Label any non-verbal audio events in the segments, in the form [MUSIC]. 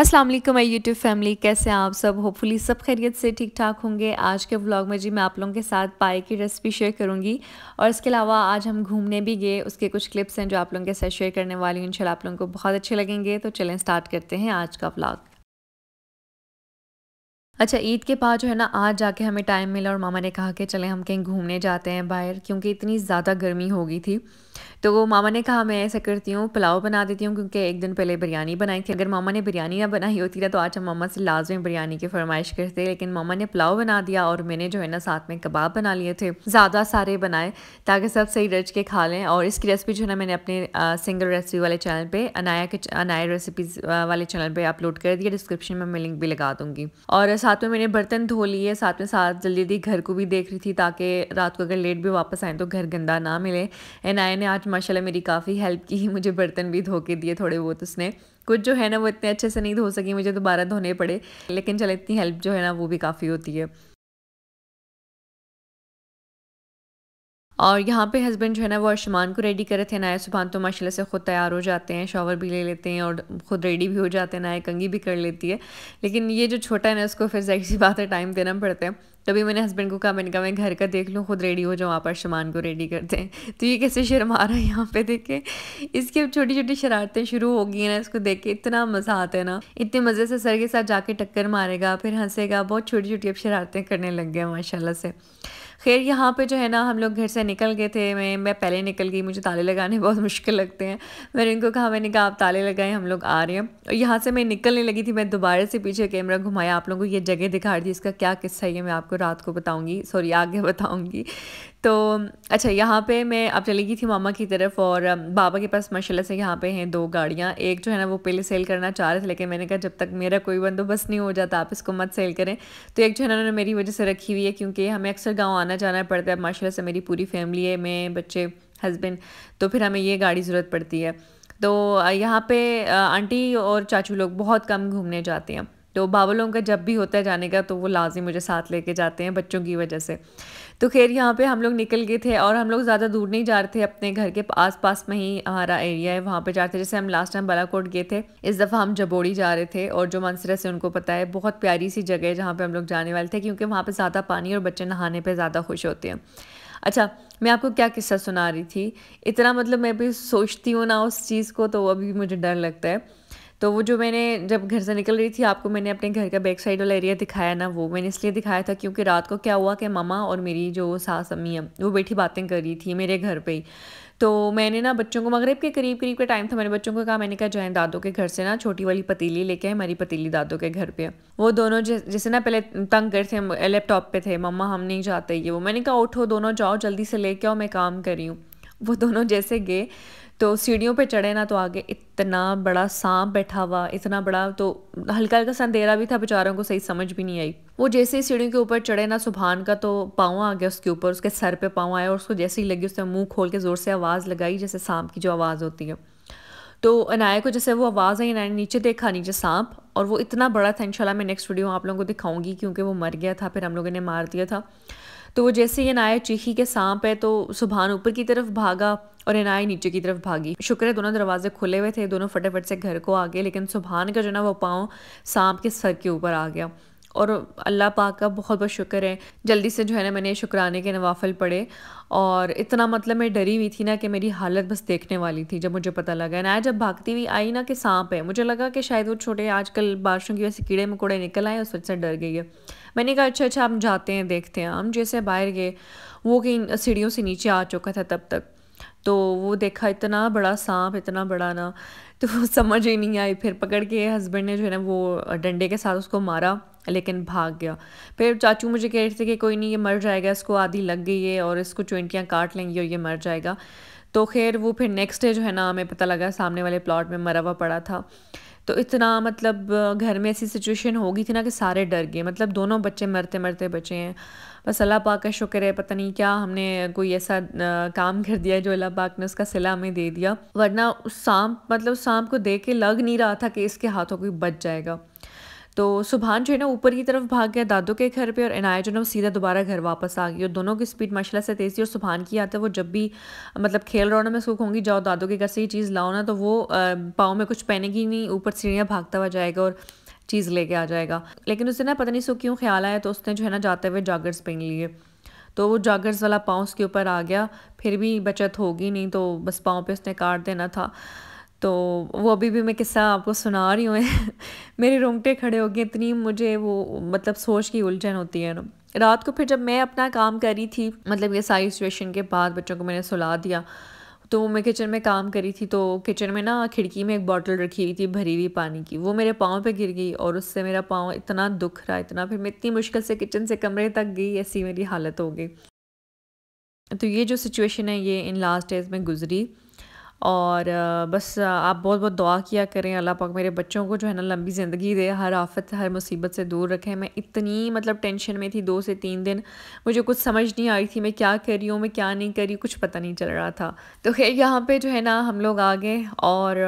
अस्सलाम वालेकुम my YouTube family कैसे हैं आप सब होपफुली सब खैरियत से ठीक ठाक होंगे आज के व्लॉग में जी मैं आप लोगों के साथ पाए की रेसिपी शेयर करूंगी और इसके अलावा आज हम घूमने भी गए उसके कुछ क्लिप्स हैं जो आप लोगों के साथ शेयर करने वाली हूँ इंशाल्लाह आप लोगों को बहुत अच्छे लगेंगे तो चलें स्टार्ट करते हैं आज का व्लॉग अच्छा ईद के बाद जो है ना आज जाके हमें टाइम मिला और मामा ने कहा कि चलें हम कहीं घूमने जाते हैं बाहर क्योंकि इतनी ज़्यादा गर्मी हो गई थी तो मामा ने कहा मैं ऐसा करती हूँ पुलाव बना देती हूँ क्योंकि एक दिन पहले बिरयानी बनाई थी अगर मामा ने बिरयानी ना बनाई होती ना तो आज हम मामा से लाजमी बिरयानी की फरमाइश करते लेकिन मामा ने पुलाव बना दिया और मैंने जो है ना साथ में कबाब बना लिए थे ज़्यादा सारे बनाए ताकि सब सही रच के खा लें और इसकी रेसिपी जो है ना मैंने अपने सिंगल रेसिपी वाले चैनल पर अनाया के अनाया रेसिपीज़ वाले चैनल पर अपलोड कर दिया डिस्क्रिप्शन में मैं लिंक भी लगा दूँगी और साथ में मैंने बर्तन धो लिए साथ में साथ जल्दी जल्दी घर को भी देख रही थी ताकि रात को अगर लेट भी वापस आए तो घर गंदा ना मिले एंड ने आज माशाल्लाह मेरी काफ़ी हेल्प की मुझे बर्तन भी धो के दिए थोड़े बहुत उसने कुछ जो है ना वो इतने अच्छे से नहीं धो सकी मुझे दोबारा धोने पड़े लेकिन चलो इतनी हेल्प जो है ना वो भी काफ़ी होती है और यहाँ पे हस्बैंड जो है ना वो अरशमान को रेडी करे थे नाया सुबह तो माशाल्लाह से ख़ुद तैयार हो जाते हैं शॉवर भी ले लेते हैं और ख़ुद रेडी भी हो जाते हैं नाया कंगी भी कर लेती है लेकिन ये जो छोटा है ना उसको फिर जाहिर सी बात है टाइम देना पड़ता है तभी मैंने हस्बैंड को कहा मैंने कहा मैं घर का देख लूँ खुद रेडी हो जाऊँ पर सामान को रेडी कर दें तो ये कैसे शर्मा रहा है यहाँ पे देखे इसकी अब छोटी छोटी शरारतें शुरू हो गई हैं ना इसको देख के इतना मज़ा आता है ना इतने मज़े से सर के साथ जाके टक्कर मारेगा फिर हंसेगा बहुत छोटी छोटी अब शरारतें करने लग गए माशाला से खैर यहाँ पे जो है ना हम लोग घर से निकल गए थे मैं मैं पहले निकल गई मुझे ताले लगाने बहुत मुश्किल लगते हैं मैंने इनको कहा मैंने कहा आप ताले लगाएं हम लोग आ रहे हैं और यहाँ से मैं निकलने लगी थी मैं दोबारा से पीछे कैमरा घुमाया आप लोगों को ये जगह दिखा रही थी इसका क्या किस्सा है ये मैं आपको रात को बताऊँगी सॉरी आगे बताऊँगी तो अच्छा यहाँ पे मैं अब चली गई थी मामा की तरफ और बाबा के पास माशाल्लाह से यहाँ पे हैं दो गाड़ियाँ एक जो है ना वो पहले सेल करना चाह रहे थे लेकिन मैंने कहा जब तक मेरा कोई बंदोबस्त नहीं हो जाता आप इसको मत सेल करें तो एक जो है ना उन्होंने मेरी वजह से रखी हुई है क्योंकि हमें अक्सर गाँव आना जाना पड़ता है माशाला से मेरी पूरी फैमिली है मैं बच्चे हस्बैंड तो फिर हमें ये गाड़ी ज़रूरत पड़ती है तो यहाँ पे आंटी और चाचू लोग बहुत कम घूमने जाते हैं तो बाबा लोगों का जब भी होता है जाने का तो वो लाजमी मुझे साथ लेके जाते हैं बच्चों की वजह से तो खैर यहाँ पे हम लोग निकल गए थे और हम लोग ज़्यादा दूर नहीं जा रहे थे अपने घर के आस पास में ही हमारा एरिया है वहाँ पे जा रहे थे जैसे हम लास्ट टाइम बालाकोट गए थे इस दफ़ा हम जबोड़ी जा रहे थे और जो मंसरा से उनको पता है बहुत प्यारी सी जगह है जहाँ पर हम लोग जाने वाले थे क्योंकि वहाँ पर ज़्यादा पानी और बच्चे नहाने पर ज़्यादा खुश होते हैं अच्छा मैं आपको क्या किस्सा सुना रही थी इतना मतलब मैं भी सोचती हूँ ना उस चीज़ को तो अभी मुझे डर लगता है तो वो जो मैंने जब घर से निकल रही थी आपको मैंने अपने घर का बैक साइड वाला एरिया दिखाया ना वो मैंने इसलिए दिखाया था क्योंकि रात को क्या हुआ कि मामा और मेरी जो सास अम्मी है वो बैठी बातें कर रही थी मेरे घर पर ही तो मैंने ना बच्चों को मगरब के करीब करीब का टाइम था मैंने बच्चों को कहा मैंने कहा जाए दादों के घर से ना छोटी वाली पतीली लेके आए मेरी पतीली दादों के घर पे वो दोनों जैसे ना पहले तंग कर थे लैपटॉप पे थे मम्मा हम नहीं जाते ये वो मैंने कहा उठो दोनों जाओ जल्दी से लेके आओ मैं काम करी हूँ वो दोनों जैसे गए तो सीढ़ियों पे चढ़े ना तो आगे इतना बड़ा सांप बैठा हुआ इतना बड़ा तो हल्का हल्का सा अंधेरा भी था बेचारों को सही समझ भी नहीं आई वो जैसे ही सीढ़ियों के ऊपर चढ़े ना सुबहान का तो पाँव आ गया उसके ऊपर उसके सर पे पाँव आया और उसको जैसे ही लगी उसने मुंह खोल के ज़ोर से आवाज़ लगाई जैसे सांप की जो आवाज़ होती है तो अनाया को जैसे वो आवाज़ आई अनाया नीचे देखा नीचे सांप और वो इतना बड़ा था इंशाल्लाह मैं नेक्स्ट वीडियो आप लोगों को दिखाऊंगी क्योंकि वो मर गया था फिर हम लोगों ने मार दिया था तो वो जैसे ये नाया चीखी के सांप है तो सुबहान ऊपर की तरफ भागा और इनाई नीचे की तरफ भागी शुक्र है दोनों दरवाजे खुले हुए थे दोनों फटाफट से घर को आ गए लेकिन सुबहान का जो ना वो पाँव सांप के सर के ऊपर आ गया और अल्लाह पाक का बहुत बहुत शुक्र है जल्दी से जो है ना मैंने शुक्राने के नवाफल पढ़े और इतना मतलब मैं डरी हुई थी ना कि मेरी हालत बस देखने वाली थी जब मुझे पता लगा ना जब भागती हुई आई ना कि सांप है मुझे लगा कि शायद वो छोटे आजकल बारिशों की वजह से कीड़े मकोड़े निकल आए उस वजह से डर गई है मैंने कहा अच्छा अच्छा हम जाते हैं देखते हैं हम जैसे बाहर गए वो कहीं सीढ़ियों से नीचे आ चुका था तब तक तो वो देखा इतना बड़ा सांप इतना बड़ा ना तो वो [LAUGHS] समझ ही नहीं आई फिर पकड़ के हस्बैंड ने जो है ना वो डंडे के साथ उसको मारा लेकिन भाग गया फिर चाचू मुझे कह रहे थे कि कोई नहीं ये मर जाएगा इसको आधी लग गई है और इसको चुंटियाँ काट लेंगी और ये मर जाएगा तो खैर वो फिर नेक्स्ट डे जो है ना हमें पता लगा सामने वाले प्लॉट में मरा हुआ पड़ा था तो इतना मतलब घर में ऐसी सिचुएशन हो गई थी ना कि सारे डर गए मतलब दोनों बच्चे मरते मरते बचे हैं बस अल्लाह पाक का शुक्र है पता नहीं क्या हमने कोई ऐसा काम कर दिया जो अल्लाह पाक ने उसका सिला हमें दे दिया वरना उस सांप मतलब उस सांप को देख के लग नहीं रहा था कि इसके हाथों कोई बच जाएगा तो सुभान जो है ना ऊपर की तरफ भाग गया दादो के घर पे और इनाया जो है ना सीधा दोबारा घर वापस आ गई और दोनों की स्पीड माशाल्लाह से तेज़ थी और सुभान की आते वो जब भी मतलब खेल रहा हो ना मैं उसको कहूँगी जाओ दादो के घर से ये चीज़ लाओ ना तो वो पाँव में कुछ पहनेगी नहीं ऊपर सीढ़ियाँ भागता हुआ जाएगा और चीज़ लेके आ जाएगा लेकिन उसे ना पता नहीं सो क्यों ख्याल आया तो उसने जो है ना जाते हुए जागर्स पहन लिए तो वो जागर्स वाला पाँव उसके ऊपर आ गया फिर भी बचत होगी नहीं तो बस पाँव पर उसने काट देना था तो वो अभी भी मैं किस्सा आपको सुना रही हूँ [LAUGHS] मेरे रोंगटे खड़े हो गए इतनी मुझे वो मतलब सोच की उलझन होती है ना रात को फिर जब मैं अपना काम कर रही थी मतलब ये सारी सिचुएशन के बाद बच्चों को मैंने सुला दिया तो मैं किचन में काम करी थी तो किचन में ना खिड़की में एक बॉटल रखी हुई थी भरी हुई पानी की वो मेरे पाँव पे गिर गई और उससे मेरा पाँव इतना दुख रहा इतना फिर मैं इतनी मुश्किल से किचन से कमरे तक गई ऐसी मेरी हालत हो गई तो ये जो सिचुएशन है ये इन लास्ट डेज में गुजरी और बस आप बहुत बहुत दुआ किया करें अल्लाह पाक मेरे बच्चों को जो है ना लंबी ज़िंदगी दे हर आफत हर मुसीबत से दूर रखें मैं इतनी मतलब टेंशन में थी दो से तीन दिन मुझे कुछ समझ नहीं आई थी मैं क्या कर रही हूँ मैं क्या नहीं कर रही कुछ पता नहीं चल रहा था तो खैर यहाँ पर जो है ना हम लोग आ गए और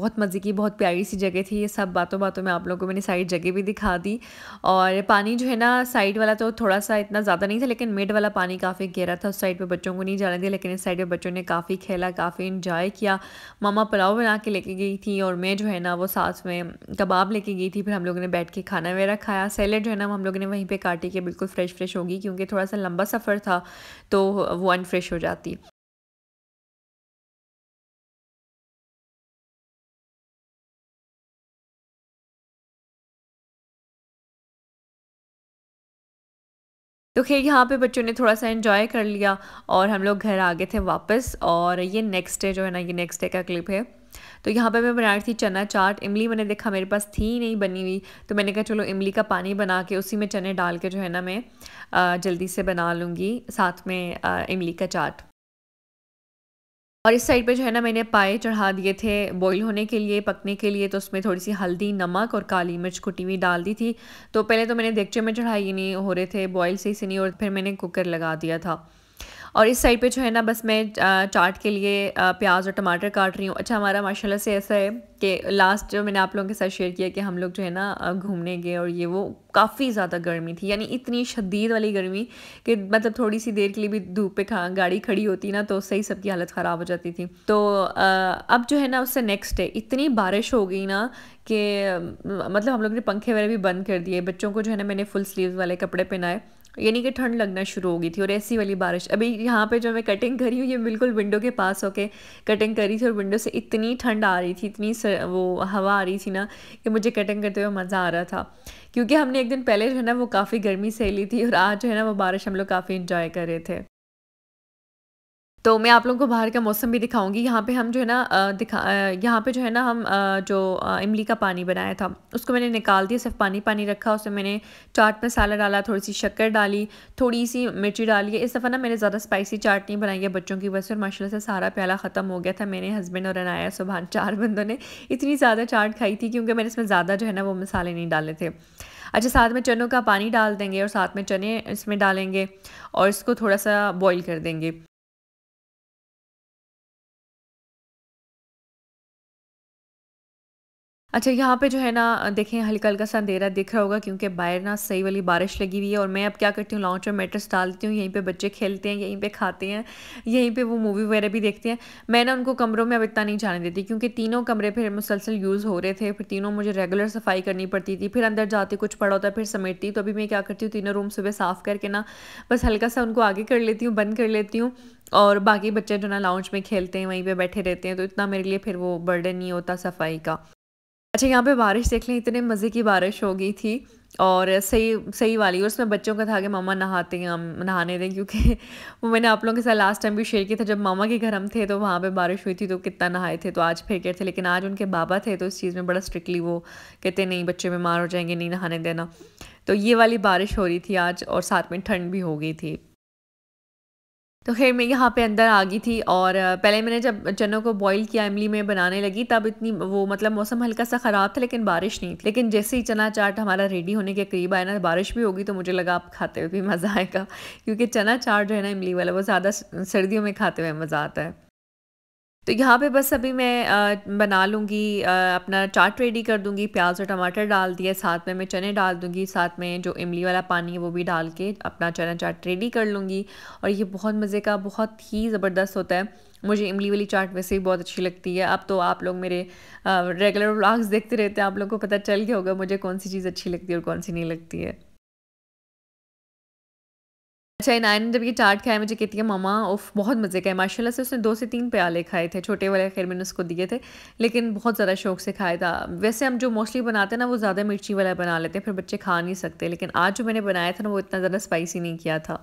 बहुत मज़े की बहुत प्यारी सी जगह थी ये सब बातों बातों में आप लोगों को मैंने सारी जगह भी दिखा दी और पानी जो है ना साइड वाला तो थोड़ा सा इतना ज़्यादा नहीं था लेकिन मिड वाला पानी काफ़ी गहरा था उस साइड पर बच्चों को नहीं जाने दिया लेकिन इस साइड पर बच्चों ने काफ़ी खेला काफ़ी इन्जॉय किया मामा पुलाव बना के लेके गई थी और मैं जो है ना वो साथ में कबाब लेके गई थी फिर हम लोगों ने बैठ के खाना वगैरह खाया सैलड जो है ना हम लोगों ने वहीं पर काटी के बिल्कुल फ़्रेश फ्रेश होगी क्योंकि थोड़ा सा लंबा सफ़र था तो वो अनफ्रेश हो जाती तो खैर यहाँ पे बच्चों ने थोड़ा सा इन्जॉय कर लिया और हम लोग घर आ गए थे वापस और ये नेक्स्ट डे जो है ना ये नेक्स्ट डे का क्लिप है तो यहाँ पे मैं बना रही थी चना चाट इमली मैंने देखा मेरे पास थी नहीं बनी हुई तो मैंने कहा चलो इमली का पानी बना के उसी में चने डाल के जो है ना मैं जल्दी से बना लूँगी साथ में इमली का चाट और इस साइड पे जो है ना मैंने पाए चढ़ा दिए थे बॉईल होने के लिए पकने के लिए तो उसमें थोड़ी सी हल्दी नमक और काली मिर्च कुटी हुई डाल दी थी तो पहले तो मैंने देखचे में चढ़ाई नहीं हो रहे थे बॉईल से ही से नहीं और फिर मैंने कुकर लगा दिया था और इस साइड पे जो है ना बस मैं चाट के लिए प्याज और टमाटर काट रही हूँ अच्छा हमारा माशाल्लाह से ऐसा है कि लास्ट जो मैंने आप लोगों के साथ शेयर किया कि हम लोग जो है ना घूमने गए और ये वो काफ़ी ज़्यादा गर्मी थी यानी इतनी शदीद वाली गर्मी कि मतलब थोड़ी सी देर के लिए भी धूप पे खा गाड़ी खड़ी होती ना तो उससे ही सबकी हालत ख़राब हो जाती थी तो अब जो है ना उससे नेक्स्ट डे इतनी बारिश हो गई ना कि मतलब हम लोग ने पंखे वगैरह भी बंद कर दिए बच्चों को जो है ना मैंने फुल स्लीव वाले कपड़े पहनाए यानी कि ठंड लगना शुरू हो गई थी और ऐसी वाली बारिश अभी यहाँ पे जो मैं कटिंग करी हूँ ये बिल्कुल विंडो के पास होके कटिंग करी थी और विंडो से इतनी ठंड आ रही थी इतनी सर, वो हवा आ रही थी ना कि मुझे कटिंग करते हुए मज़ा आ रहा था क्योंकि हमने एक दिन पहले जो है ना वो काफ़ी गर्मी सह ली थी और आज जो है ना वो बारिश हम लोग काफ़ी इन्जॉय कर रहे थे तो मैं आप लोगों को बाहर का मौसम भी दिखाऊंगी यहाँ पे हम जो है ना दिखा यहाँ पे जो है ना हम जो इमली का पानी बनाया था उसको मैंने निकाल दिया सिर्फ पानी पानी रखा उसमें मैंने चाट मसाला डाला थोड़ी सी शक्कर डाली थोड़ी सी मिर्ची डाली है इस दफ़ा ना मैंने ज़्यादा स्पाइसी चाट नहीं बनाई है बच्चों की वजह और माशा से सारा प्याला ख़त्म हो गया था मेरे हस्बैंड और अनाया सुबह चार बंदों ने इतनी ज़्यादा चाट खाई थी क्योंकि मैंने इसमें ज़्यादा जो है ना वो मसाले नहीं डाले थे अच्छा साथ में चनों का पानी डाल देंगे और साथ में चने इसमें डालेंगे और इसको थोड़ा सा बॉईल कर देंगे अच्छा यहाँ पे जो है ना देखें हल्का हल्का सा अंधेरा दिख रहा होगा क्योंकि बाहर ना सही वाली बारिश लगी हुई है और मैं अब क्या करती हूँ लॉन्च में मेट्रेस डालती हूँ यहीं पे बच्चे खेलते हैं यहीं पे खाते हैं यहीं पे वो मूवी वगैरह भी देखते हैं मैं ना उनको कमरों में अब इतना नहीं जाने देती क्योंकि तीनों कमरे फिर मुसलसल यूज़ हो रहे थे फिर तीनों मुझे रेगुलर सफाई करनी पड़ती थी फिर अंदर जाती कुछ पड़ा होता फिर समेटती तो अभी मैं क्या करती हूँ तीनों रूम सुबह साफ़ करके ना बस हल्का सा उनको आगे कर लेती हूँ बंद कर लेती हूँ और बाकी बच्चे जो ना लाउंज में खेलते हैं वहीं पर बैठे रहते हैं तो इतना मेरे लिए फिर वो बर्डन नहीं होता सफाई का अच्छा यहाँ पे बारिश देख लें इतने मज़े की बारिश हो गई थी और सही सही वाली और उसमें बच्चों का था कि मामा नहाते हैं हम नहाने दें क्योंकि [LAUGHS] वो मैंने आप लोगों के साथ लास्ट टाइम भी शेयर किया था जब मामा के घर हम थे तो वहाँ पे बारिश हुई थी तो कितना नहाए थे तो आज फिर थे लेकिन आज उनके बाबा थे तो इस चीज़ में बड़ा स्ट्रिक्टली वो कहते नहीं बच्चे बीमार हो जाएंगे नहीं नहाने देना तो ये वाली बारिश हो रही थी आज और साथ में ठंड भी हो गई थी तो खैर मैं यहाँ पे अंदर आ गई थी और पहले मैंने जब चनों को बॉईल किया इमली में बनाने लगी तब इतनी वो मतलब मौसम हल्का सा ख़राब था लेकिन बारिश नहीं थी लेकिन जैसे ही चना चाट हमारा रेडी होने के करीब आया ना बारिश भी होगी तो मुझे लगा आप खाते हुए भी मज़ा आएगा क्योंकि चना चाट जो है ना इमली वाला वो ज़्यादा सर्दियों में खाते हुए मज़ा आता है तो यहाँ पे बस अभी मैं आ, बना लूँगी अपना चाट रेडी कर दूँगी प्याज और टमाटर डाल दिया साथ में मैं चने डाल दूँगी साथ में जो इमली वाला पानी है वो भी डाल के अपना चना चाट रेडी कर लूँगी और ये बहुत मज़े का बहुत ही ज़बरदस्त होता है मुझे इमली वाली चाट वैसे ही बहुत अच्छी लगती है अब तो आप लोग मेरे रेगुलर व्लॉग्स देखते रहते हैं आप लोग को पता चल गया होगा मुझे कौन सी चीज़ अच्छी लगती है और कौन सी नहीं लगती है अच्छा इन आयन जब ये चाट खाया मुझे कहती है मामा उफ बहुत मज़े का है माशाल्लाह से उसने दो से तीन प्याले खाए थे छोटे वाले खैर मैंने उसको दिए थे लेकिन बहुत ज़्यादा शौक से खाया था वैसे हम जो मोस्टली बनाते हैं ना वो ज़्यादा मिर्ची वाला बना लेते हैं फिर बच्चे खा नहीं सकते लेकिन आज जो मैंने बनाया था ना वो इतना ज़्यादा स्पाइसी नहीं किया था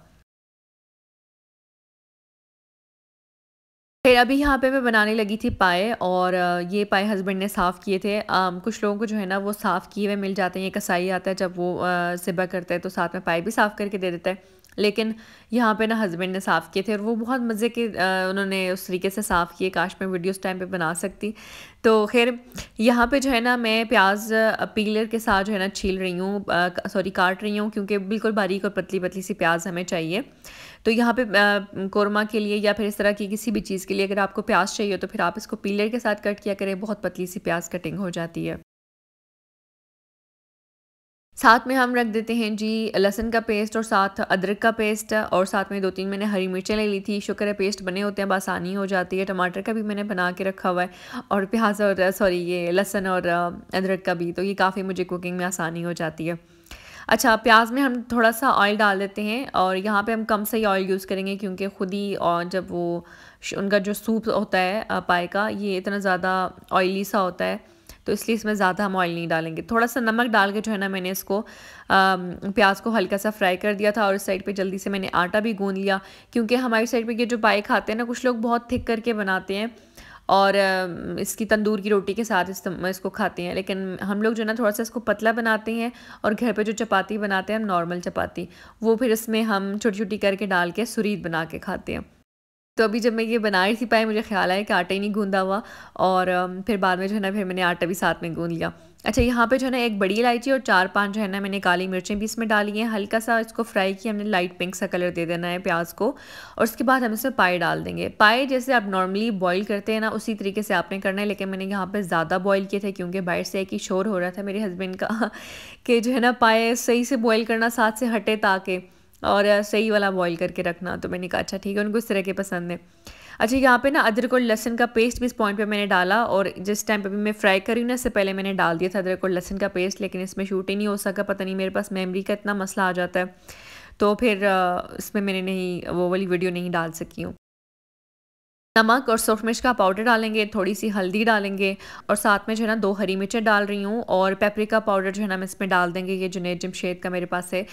फिर अभी यहाँ पे मैं बनाने लगी थी पाए और ये पाए हस्बैंड ने साफ़ किए थे आ, कुछ लोगों को जो है ना वो साफ़ किए हुए मिल जाते हैं ये कसाई आता है जब वो सिबा करता है तो साथ में पाए भी साफ़ करके दे देता है लेकिन यहाँ पे ना हस्बैंड ने साफ़ किए थे और वो बहुत मज़े के उन्होंने उस तरीके से साफ़ किए काश मैं वीडियो उस टाइम पे बना सकती तो खैर यहाँ पे जो है ना मैं प्याज पीलर के साथ जो है ना छील रही हूँ सॉरी काट रही हूँ क्योंकि बिल्कुल बारीक और पतली पतली सी प्याज हमें चाहिए तो यहाँ पे कोरमा के लिए या फिर इस तरह की किसी भी चीज़ के लिए अगर आपको प्याज चाहिए तो फिर आप इसको पीलर के साथ कट किया करें बहुत पतली सी प्याज कटिंग हो जाती है साथ में हम रख देते हैं जी लहसन का पेस्ट और साथ अदरक का पेस्ट और साथ में दो तीन मैंने हरी मिर्चें ले ली थी शुक्र है पेस्ट बने होते हैं अब आसानी हो जाती है टमाटर का भी मैंने बना के रखा हुआ है और प्याज और सॉरी ये लहसन और अदरक का भी तो ये काफ़ी मुझे कुकिंग में आसानी हो जाती है अच्छा प्याज में हम थोड़ा सा ऑयल डाल देते हैं और यहाँ पे हम कम से ही ऑयल यूज़ करेंगे क्योंकि खुद ही और जब वो उनका जो सूप होता है पाए का ये इतना ज़्यादा ऑयली सा होता है तो इसलिए इसमें ज़्यादा हम ऑयल नहीं डालेंगे थोड़ा सा नमक डाल के जो है ना मैंने इसको प्याज को हल्का सा फ्राई कर दिया था और इस साइड पर जल्दी से मैंने आटा भी गूँध लिया क्योंकि हमारी साइड पर ये जो पाए खाते हैं ना कुछ लोग बहुत थिक करके बनाते हैं और इसकी तंदूर की रोटी के साथ इस इसको खाते हैं लेकिन हम लोग जो है ना थोड़ा सा इसको पतला बनाते हैं और घर पे जो चपाती बनाते हैं हम नॉर्मल चपाती वो फिर इसमें हम छोटी छोटी करके डाल के सुरीद बना के खाते हैं तो अभी जब मैं ये बना रही थी पाई मुझे ख्याल आया कि आटा ही नहीं गूंदा हुआ और फिर बाद में जो है ना फिर मैंने आटा भी साथ में गूंद लिया अच्छा यहाँ पे जो है ना एक बड़ी इलायची और चार पांच जो है ना मैंने काली मिर्चें भी इसमें डाली हैं हल्का सा इसको फ्राई किया हमने लाइट पिंक सा कलर दे देना है प्याज को और उसके बाद हम इसमें पाए डाल देंगे पाए जैसे आप नॉर्मली बॉईल करते हैं ना उसी तरीके से आपने करना है लेकिन मैंने यहाँ पर ज़्यादा बॉयल किए थे क्योंकि बाहर से एक ही शोर हो रहा था मेरे हस्बैंड का [LAUGHS] कि जो है ना पाए सही से बॉयल करना साथ से हटे ताकि और सही वाला बॉईल करके रखना तो मैंने कहा अच्छा ठीक है उनको इस तरह के पसंद है अच्छा यहाँ पे ना अदरक और लहसन का पेस्ट भी इस पॉइंट पे मैंने डाला और जिस टाइम पे भी मैं फ्राई करी ना इससे पहले मैंने डाल दिया था अदरक और लहसन का पेस्ट लेकिन इसमें शूट ही नहीं हो सका पता नहीं मेरे पास मेमरी का इतना मसला आ जाता है तो फिर इसमें मैंने नहीं वो वाली वीडियो नहीं डाल सकी हूँ नमक और सूर्ख मिर्च का पाउडर डालेंगे थोड़ी सी हल्दी डालेंगे और साथ में जो है ना दो हरी मिर्चें डाल रही हूँ और पेपरिका पाउडर जो है ना हम इसमें डाल देंगे ये जुनेद जमशेद का मेरे पास है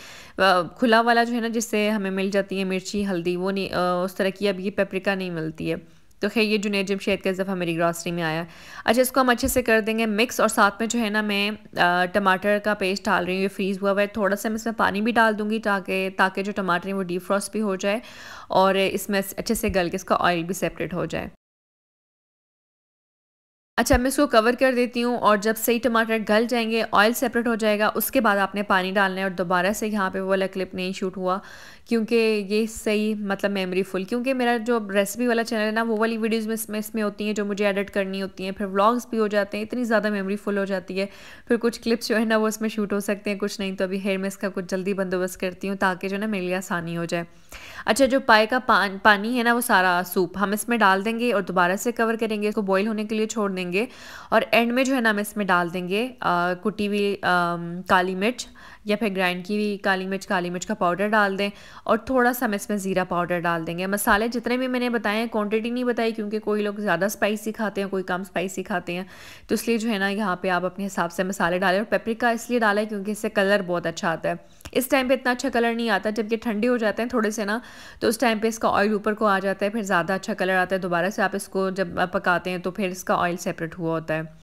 खुला वाला जो है ना जिससे हमें मिल जाती है मिर्ची हल्दी वो नहीं उस तरह की अब ये पेपरिका नहीं मिलती है तो खैर ये जुनेद जमशेद का इजाफा मेरी ग्रॉसरी में आया अच्छा इसको हम अच्छे से कर देंगे मिक्स और साथ में जो है ना मैं टमाटर का पेस्ट डाल रही हूँ ये फ्रीज़ हुआ हुआ है थोड़ा सा मैं इसमें पानी भी डाल दूँगी ताकि ताकि जो टमाटर हैं वो डीप फ्रॉस्ट भी हो जाए और इसमें अच्छे से गल के इसका ऑयल भी सेपरेट हो जाए अच्छा मैं इसको कवर कर देती हूँ और जब सही टमाटर गल जाएंगे ऑयल सेपरेट हो जाएगा उसके बाद आपने पानी डालना है और दोबारा से यहाँ पे वो वाला क्लिप नहीं शूट हुआ क्योंकि ये सही मतलब मेमोरी फुल क्योंकि मेरा जो रेसिपी वाला चैनल है ना वो वाली वीडियोस में इसमें इसमें होती हैं जो मुझे एडिट करनी होती हैं फिर व्लॉग्स भी हो जाते हैं इतनी ज़्यादा मेमोरी फुल हो जाती है फिर कुछ क्लिप्स जो है ना वो इसमें शूट हो सकते हैं कुछ नहीं तो अभी हेयर में इसका कुछ जल्दी बंदोबस्त करती हूँ ताकि जो ना मेरे लिए आसानी हो जाए अच्छा जो पाए का पानी है ना वो सारा सूप हम इसमें डाल देंगे और दोबारा से कवर करेंगे इसको बॉयल होने के लिए छोड़ देंगे देंगे और एंड में जो है ना हम इसमें डाल देंगे कुटी हुई काली मिर्च या फिर ग्राइंड की हुई काली मिर्च काली मिर्च का पाउडर डाल दें और थोड़ा सा हम इसमें ज़ीरा पाउडर डाल देंगे मसाले जितने भी मैंने बताए हैं क्वान्टिटी नहीं बताई क्योंकि कोई लोग ज़्यादा स्पाइसी खाते हैं कोई कम स्पाइसी खाते हैं तो इसलिए जो है ना यहाँ पर आप अपने हिसाब से मसाले डालें और पेपरिका इसलिए डालें क्योंकि इससे कलर बहुत अच्छा आता है इस टाइम पे इतना अच्छा कलर नहीं आता जब ये ठंडे हो जाते हैं थोड़े से ना तो उस टाइम पे इसका ऑयल ऊपर को आ जाता है फिर ज़्यादा अच्छा कलर आता है दोबारा से आप इसको जब पकाते हैं तो फिर इसका ऑयल सेपरेट हुआ होता है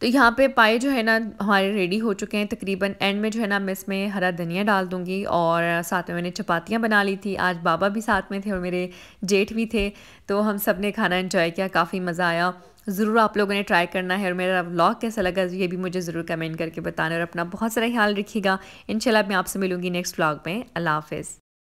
तो यहाँ पे पाए जो है ना हमारे रेडी हो चुके हैं तकरीबन एंड में जो है ना मैं इसमें हरा धनिया डाल दूँगी और साथ में मैंने चपातियाँ बना ली थी आज बाबा भी साथ में थे और मेरे जेठ भी थे तो हम सब ने खाना इन्जॉय किया काफ़ी मज़ा आया ज़रूर आप लोगों ने ट्राई करना है और मेरा व्लॉग कैसा लगा ये भी मुझे ज़रूर कमेंट करके बताना और अपना बहुत सारा ख्याल रखिएगा इन मैं आपसे मिलूँगी नेक्स्ट व्लॉग में अल्लाह हाफिज़